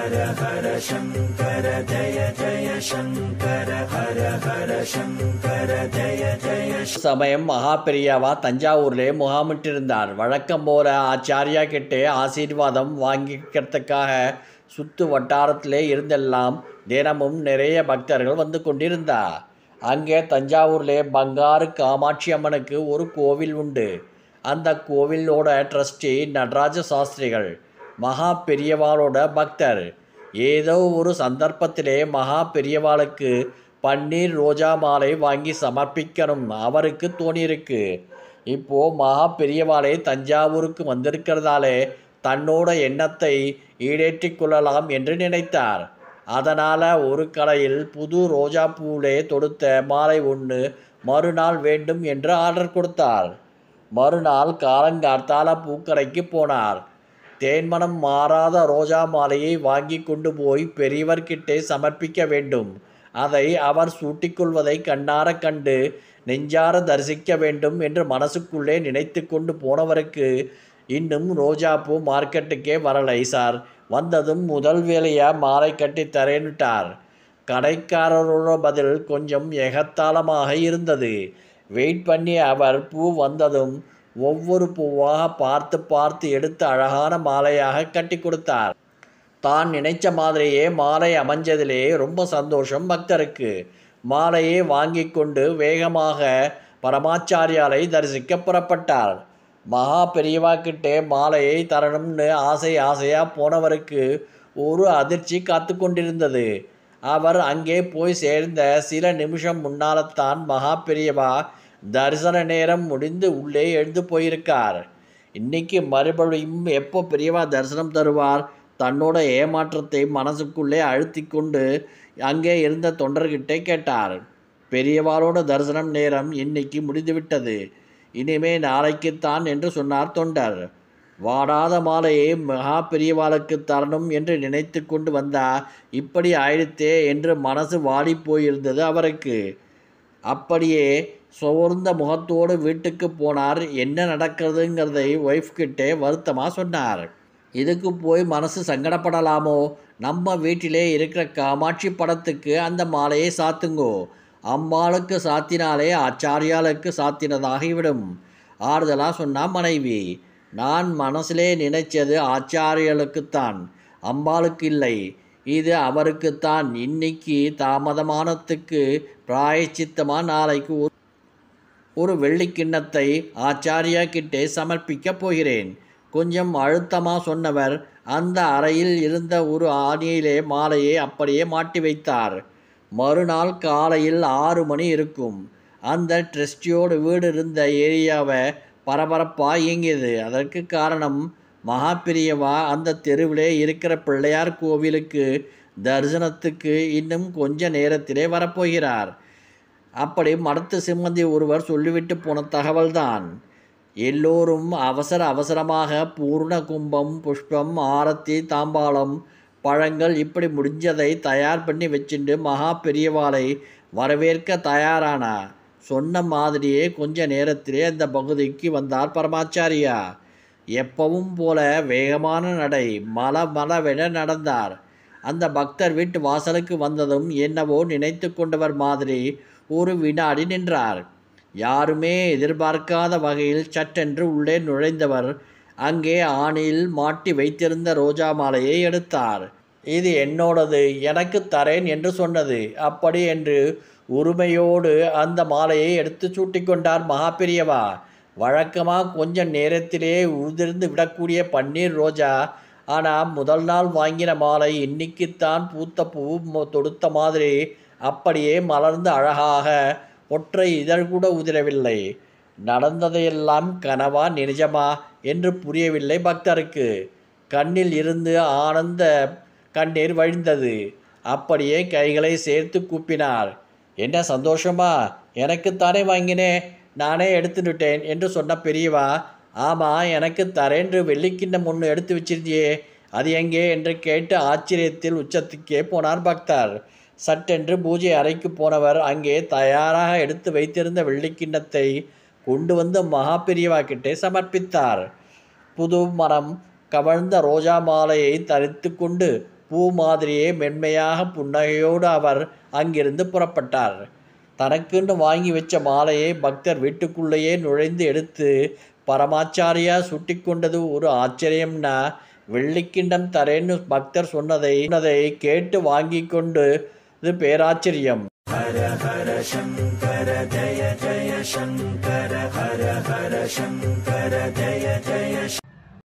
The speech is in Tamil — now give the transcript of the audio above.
ஹர ஹர சங்கர ஜய ஜய சங்கர ஹர ஹர சங்கர ஜய ஜய சமயம் மகாபெரியாவா தஞ்சாவூர்லே முகாமிட்டிருந்தார் வழக்கம் போல ஆச்சாரியா கிட்டே ஆசீர்வாதம் வாங்கிக்கிறதுக்காக சுத்து வட்டாரத்திலே இருந்தெல்லாம் தினமும் நிறைய பக்தர்கள் வந்து கொண்டிருந்தார் அங்கே தஞ்சாவூர்லே பங்காறு காமாட்சி அம்மனுக்கு ஒரு கோவில் உண்டு அந்த கோவிலோட ட்ரஸ்டி நடராஜ சாஸ்திரிகள் மகா பெரியவாளோட பக்தர் ஏதோ ஒரு சந்தர்ப்பத்திலே மகா பெரியவாளுக்கு பன்னீர் ரோஜா மாலை வாங்கி சமர்ப்பிக்கணும் அவருக்கு தோணியிருக்கு இப்போது மகா பெரியவாளை தஞ்சாவூருக்கு வந்திருக்கிறதாலே தன்னோட எண்ணத்தை ஈடேற்றி கொள்ளலாம் என்று நினைத்தார் அதனால் ஒரு கடையில் புது ரோஜா பூவிலே தொடுத்த மாலை ஒன்று மறுநாள் வேண்டும் என்று ஆர்டர் கொடுத்தார் மறுநாள் காலங்கார்த்தால பூக்கடைக்கு போனார் தேன்மனம் மாறாத ரோஜா மாலையை வாங்கி கொண்டு போய் பெரியவர்கிட்டே சமர்ப்பிக்க வேண்டும் அதை அவர் சூட்டிக்கொள்வதை கண்ணார கண்டு நெஞ்சார தரிசிக்க வேண்டும் என்று மனசுக்குள்ளே நினைத்து கொண்டு போனவருக்கு இன்னும் ரோஜாப்பூ மார்க்கெட்டுக்கே வரலை சார் வந்ததும் முதல் வேலையாக மாலை கட்டி தரேன்னுட்டார் கடைக்காரரோட பதில் கொஞ்சம் எகத்தாளமாக இருந்தது வெயிட் பண்ணி அவர் பூ வந்ததும் ஒவ்வொரு பூவாக பார்த்து பார்த்து எடுத்து அழகான மாலையாக கட்டி கொடுத்தார் தான் நினைச்ச மாதிரியே மாலை அமைஞ்சதிலே ரொம்ப சந்தோஷம் பக்தருக்கு மாலையை வாங்கி கொண்டு வேகமாக பரமாச்சாரியாலை தரிசிக்க புறப்பட்டார் மகா பெரியவாக்கிட்டே மாலையை தரணும்னு ஆசை ஆசையாக போனவருக்கு ஒரு அதிர்ச்சி காத்து கொண்டிருந்தது அவர் அங்கே போய் சேர்ந்த சில நிமிஷம் முன்னால்தான் மகா பெரியவா தரிசன நேரம் முடிந்து உள்ளே எழுந்து போயிருக்கார் இன்னைக்கு மறுபடியும் எப்போ பெரியவா தரிசனம் தருவார் தன்னோட ஏமாற்றத்தை மனசுக்குள்ளே அழுத்தி கொண்டு அங்கே இருந்த தொண்டர்கிட்டே கேட்டார் பெரியவாரோட தரிசனம் நேரம் இன்னைக்கு முடிந்துவிட்டது இனிமே நாளைக்குத்தான் என்று சொன்னார் தொண்டர் வாடாத மாலையை மகா பெரியவாளுக்கு தரணும் என்று நினைத்து கொண்டு வந்தா இப்படி ஆயிடுத்தே என்று மனசு வாடி போயிருந்தது அவருக்கு அப்படியே சோர்ந்த முகத்தோடு வீட்டுக்கு போனார் என்ன நடக்கிறதுங்கிறதை ஒய்ஃப்கிட்டே வருத்தமாக சொன்னார் இதுக்கு போய் மனசு சங்கடப்படலாமோ நம்ம வீட்டிலே இருக்கிற காமாட்சி படத்துக்கு அந்த மாலையை சாத்துங்கோ அம்மாளுக்கு சாத்தினாலே ஆச்சாரியாளுக்கு சாத்தினதாகிவிடும் ஆறுதலாக சொன்னா மனைவி நான் மனசிலே நினைச்சது ஆச்சாரியலுக்குத்தான் அம்பாளுக்கு இல்லை இது அவருக்குத்தான் இன்னைக்கு தாமதமானத்துக்கு பிராயச்சித்தமாக நாளைக்கு ஒரு வெள்ளி கிண்ணத்தை ஆச்சாரியா கிட்டே சமர்ப்பிக்கப் போகிறேன் கொஞ்சம் அழுத்தமாக சொன்னவர் அந்த அறையில் இருந்த ஒரு ஆணியிலே மாலையை அப்படியே மாட்டி வைத்தார் மறுநாள் காலையில் ஆறு மணி இருக்கும் அந்த ட்ரஸ்டியோட வீடு இருந்த ஏரியாவை பரபரப்பாக இயங்கியது அதற்கு காரணம் மகாபிரியவா அந்த தெருவிலே இருக்கிற பிள்ளையார் கோவிலுக்கு தரிசனத்துக்கு இன்னும் கொஞ்ச நேரத்திலே வரப்போகிறார் அப்படி மடத்து சிம்மந்தி ஒருவர் சொல்லிவிட்டு போன தகவல்தான் எல்லோரும் அவசர அவசரமாக பூர்ண கும்பம் புஷ்பம் ஆரத்தி தாம்பாளம் பழங்கள் இப்படி முடிஞ்சதை தயார் பண்ணி வச்சுட்டு மகா பெரியவாளை வரவேற்க தயாரானா சொன்ன மாதிரியே கொஞ்ச நேரத்திலே அந்த பகுதிக்கு வந்தார் பரமாச்சாரியா எப்பவும் போல வேகமான நடை மல மலவென நடந்தார் அந்த பக்தர் வீட்டு வாசலுக்கு வந்ததும் என்னவோ நினைத்து கொண்டவர் மாதிரி ஒரு வினாடி நின்றார் யாருமே எதிர்பார்க்காத வகையில் சட்டென்று உள்ளே நுழைந்தவர் அங்கே ஆணியில் மாட்டி வைத்திருந்த ரோஜா மாலையை எடுத்தார் இது என்னோடது எனக்கு தரேன் என்று சொன்னது அப்படி என்று உரிமையோடு அந்த மாலையை எடுத்து சூட்டிக்கொண்டார் மகாபிரியவா வழக்கமாக கொஞ்ச நேரத்திலே உதிர்ந்து விடக்கூடிய பன்னீர் ரோஜா ஆனால் முதல் நாள் வாங்கின மாலை இன்னைக்குத்தான் பூத்த பூ தொடுத்த மாதிரி அப்படியே மலர்ந்து அழகாக ஒற்றை இதழ் கூட உதிரவில்லை நடந்ததையெல்லாம் கனவா நிஜமா என்று புரியவில்லை பக்தருக்கு கண்ணில் இருந்து ஆனந்த கண்ணீர் வழிந்தது அப்படியே கைகளை சேர்த்து கூப்பினார் என்ன சந்தோஷமா எனக்கு தானே வாங்கினேன் நானே எடுத்துட்டேன் என்று சொன்ன பெரியவா ஆமாம் எனக்கு தரேன்று வெள்ளிக்கிண்ணம் ஒன்று எடுத்து வச்சிருந்தியே அது எங்கே என்று கேட்டு ஆச்சரியத்தில் உச்சத்துக்கே போனார் பக்தர் சட்டென்று பூஜை அறைக்கு போனவர் அங்கே தயாராக எடுத்து வைத்திருந்த வெள்ளிக்கிண்ணத்தை கொண்டு வந்து மகா சமர்ப்பித்தார் புது மரம் கவழ்ந்த ரோஜா மாலையை தரித்து கொண்டு பூ மாதிரியே மென்மையாக புன்னகையோடு அவர் அங்கிருந்து புறப்பட்டார் தனக்குன்னு வாங்கி வச்ச மாலையை பக்தர் வீட்டுக்குள்ளேயே நுழைந்து எடுத்து பரமாச்சாரியா சுட்டி கொண்டது ஒரு ஆச்சரியம்னா வெள்ளிக்கிண்டம் தரேன்னு பக்தர் சொன்னதை சொன்னதை கேட்டு வாங்கி கொண்டு இது பேராச்சரியம் ஹர ஹர சங்கர ஜய ஜய சங்கர ஹர ஹர சங்கர ஜய ஜய